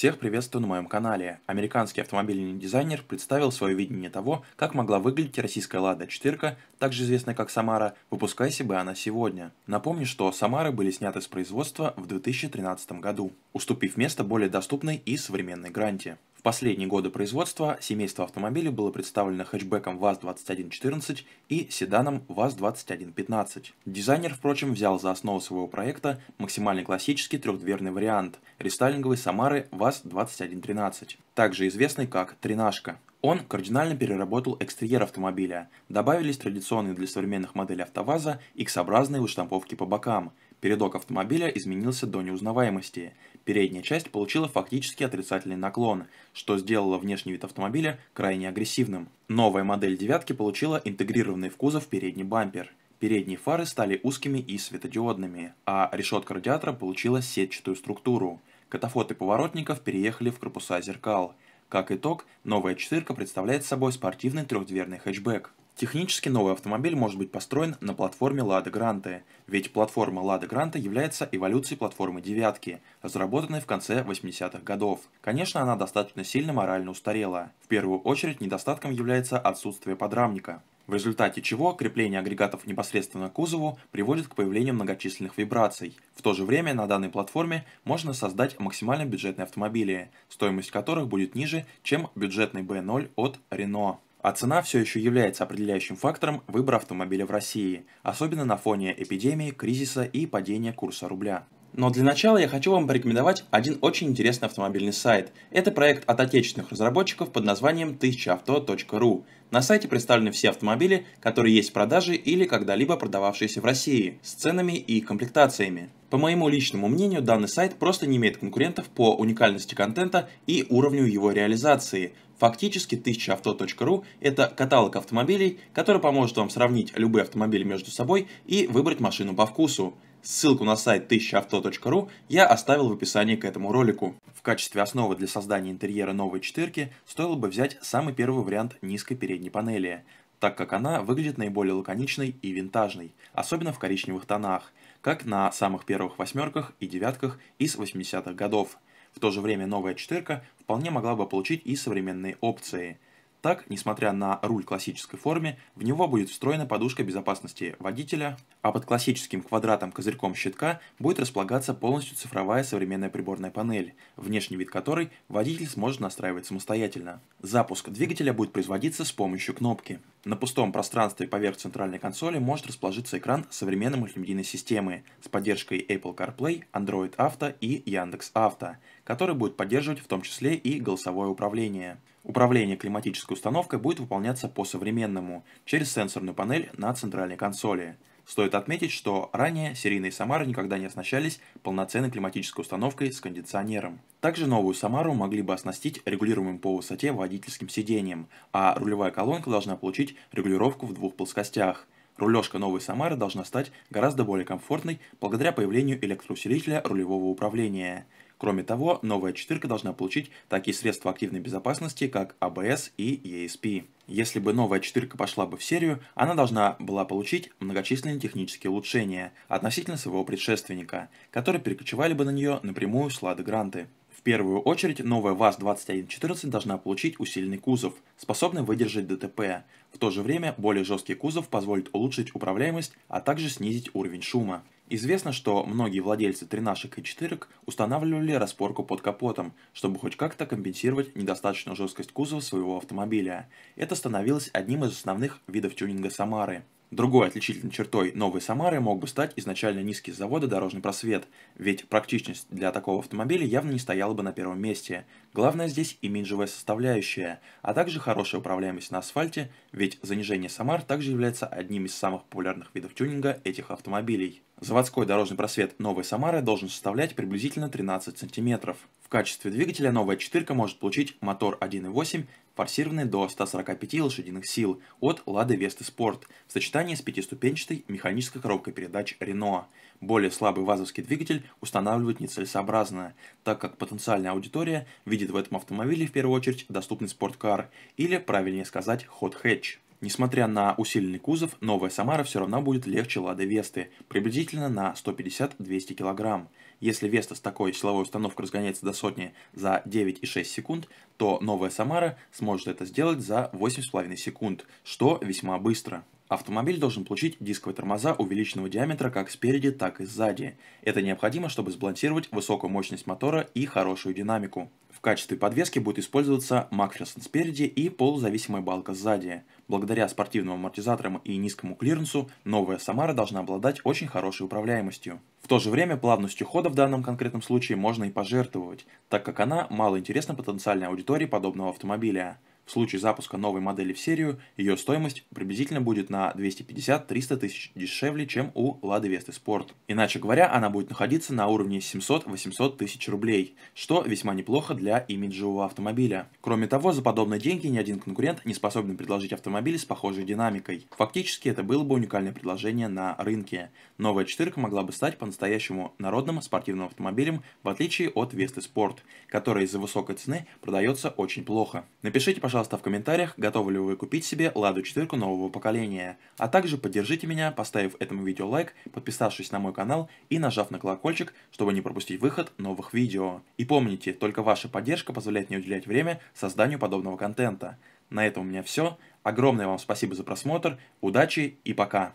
Всех приветствую на моем канале. Американский автомобильный дизайнер представил свое видение того, как могла выглядеть российская «Лада 4», также известная как «Самара», выпускайся бы она сегодня. Напомню, что «Самары» были сняты с производства в 2013 году, уступив место более доступной и современной «Гранте». В последние годы производства семейство автомобилей было представлено хэтчбеком ВАЗ-2114 и седаном ВАЗ-2115. Дизайнер, впрочем, взял за основу своего проекта максимально классический трехдверный вариант – рестайлинговой Самары ВАЗ-2113, также известный как «тринашка». Он кардинально переработал экстерьер автомобиля. Добавились традиционные для современных моделей АвтоВАЗа X-образные выштамповки по бокам – Передок автомобиля изменился до неузнаваемости. Передняя часть получила фактически отрицательный наклон, что сделало внешний вид автомобиля крайне агрессивным. Новая модель «девятки» получила интегрированный в кузов передний бампер. Передние фары стали узкими и светодиодными, а решетка радиатора получила сетчатую структуру. Катафоты поворотников переехали в корпуса зеркал. Как итог, новая четырка представляет собой спортивный трехдверный хэтчбэк. Технически новый автомобиль может быть построен на платформе Lada Granta, ведь платформа Lada Granta является эволюцией платформы «девятки», разработанной в конце 80-х годов. Конечно, она достаточно сильно морально устарела. В первую очередь недостатком является отсутствие подрамника в результате чего крепление агрегатов непосредственно к кузову приводит к появлению многочисленных вибраций. В то же время на данной платформе можно создать максимально бюджетные автомобили, стоимость которых будет ниже, чем бюджетный B0 от Renault. А цена все еще является определяющим фактором выбора автомобиля в России, особенно на фоне эпидемии, кризиса и падения курса рубля. Но для начала я хочу вам порекомендовать один очень интересный автомобильный сайт. Это проект от отечественных разработчиков под названием 1000авто.ru. На сайте представлены все автомобили, которые есть в продаже или когда-либо продававшиеся в России, с ценами и комплектациями. По моему личному мнению, данный сайт просто не имеет конкурентов по уникальности контента и уровню его реализации. Фактически 1000авто.ру – это каталог автомобилей, который поможет вам сравнить любые автомобили между собой и выбрать машину по вкусу. Ссылку на сайт 1000авто.ру я оставил в описании к этому ролику. В качестве основы для создания интерьера новой четверки стоило бы взять самый первый вариант низкой передней панели, так как она выглядит наиболее лаконичной и винтажной, особенно в коричневых тонах, как на самых первых восьмерках и девятках из 80-х годов. В то же время новая четырка вполне могла бы получить и современные опции – так, несмотря на руль классической форме, в него будет встроена подушка безопасности водителя, а под классическим квадратом козырьком щитка будет располагаться полностью цифровая современная приборная панель, внешний вид которой водитель сможет настраивать самостоятельно. Запуск двигателя будет производиться с помощью кнопки. На пустом пространстве поверх центральной консоли может расположиться экран современной мультимедийной системы с поддержкой Apple CarPlay, Android Auto и Яндекс Авто, который будет поддерживать в том числе и голосовое управление. Управление климатической установкой будет выполняться по-современному, через сенсорную панель на центральной консоли. Стоит отметить, что ранее серийные Самары никогда не оснащались полноценной климатической установкой с кондиционером. Также новую Самару могли бы оснастить регулируемым по высоте водительским сиденьем, а рулевая колонка должна получить регулировку в двух плоскостях. Рулежка новой Самары должна стать гораздо более комфортной благодаря появлению электроусилителя рулевого управления. Кроме того, новая четверка должна получить такие средства активной безопасности, как ABS а и ESP. Если бы новая четверка пошла бы в серию, она должна была получить многочисленные технические улучшения относительно своего предшественника, которые перекочевали бы на нее напрямую с Лады Гранты. В первую очередь, новая ВАЗ-2114 должна получить усиленный кузов, способный выдержать ДТП. В то же время, более жесткий кузов позволит улучшить управляемость, а также снизить уровень шума. Известно, что многие владельцы тренашек и Четырек устанавливали распорку под капотом, чтобы хоть как-то компенсировать недостаточную жесткость кузова своего автомобиля. Это становилось одним из основных видов тюнинга Самары. Другой отличительной чертой новой Самары мог бы стать изначально низкий завода дорожный просвет, ведь практичность для такого автомобиля явно не стояла бы на первом месте. Главное здесь имиджевая составляющая, а также хорошая управляемость на асфальте, ведь занижение Самар также является одним из самых популярных видов тюнинга этих автомобилей. Заводской дорожный просвет новой Самары должен составлять приблизительно 13 сантиметров. В качестве двигателя новая четырка может получить мотор 1.8, форсированный до 145 лошадиных сил от Lada Vesta Sport в сочетании с пятиступенчатой механической коробкой передач Renault. Более слабый вазовский двигатель устанавливать нецелесообразно, так как потенциальная аудитория видит в этом автомобиле в первую очередь доступный спорткар, или, правильнее сказать, хот-хэтч. Несмотря на усиленный кузов, новая Самара все равно будет легче Лады Весты, приблизительно на 150-200 кг. Если Веста с такой силовой установкой разгоняется до сотни за 9,6 секунд, то новая Самара сможет это сделать за 8,5 секунд, что весьма быстро. Автомобиль должен получить дисковые тормоза увеличенного диаметра как спереди, так и сзади. Это необходимо, чтобы сбалансировать высокую мощность мотора и хорошую динамику. В качестве подвески будет использоваться Макферсон спереди и полузависимая балка сзади. Благодаря спортивным амортизаторам и низкому клиренсу, новая Самара должна обладать очень хорошей управляемостью. В то же время плавностью хода в данном конкретном случае можно и пожертвовать, так как она мало интересна потенциальной аудитории подобного автомобиля. В случае запуска новой модели в серию, ее стоимость приблизительно будет на 250-300 тысяч дешевле, чем у Lada Vesta Sport. Иначе говоря, она будет находиться на уровне 700-800 тысяч рублей, что весьма неплохо для имиджевого автомобиля. Кроме того, за подобные деньги ни один конкурент не способен предложить автомобиль с похожей динамикой. Фактически это было бы уникальное предложение на рынке. Новая четырка могла бы стать по-настоящему народным спортивным автомобилем, в отличие от Vesta Sport, которая из-за высокой цены продается очень плохо. Напишите, пожалуйста, пожалуйста, в комментариях, готовы ли вы купить себе Ладу 4 нового поколения. А также поддержите меня, поставив этому видео лайк, подписавшись на мой канал и нажав на колокольчик, чтобы не пропустить выход новых видео. И помните, только ваша поддержка позволяет мне уделять время созданию подобного контента. На этом у меня все. Огромное вам спасибо за просмотр, удачи и пока!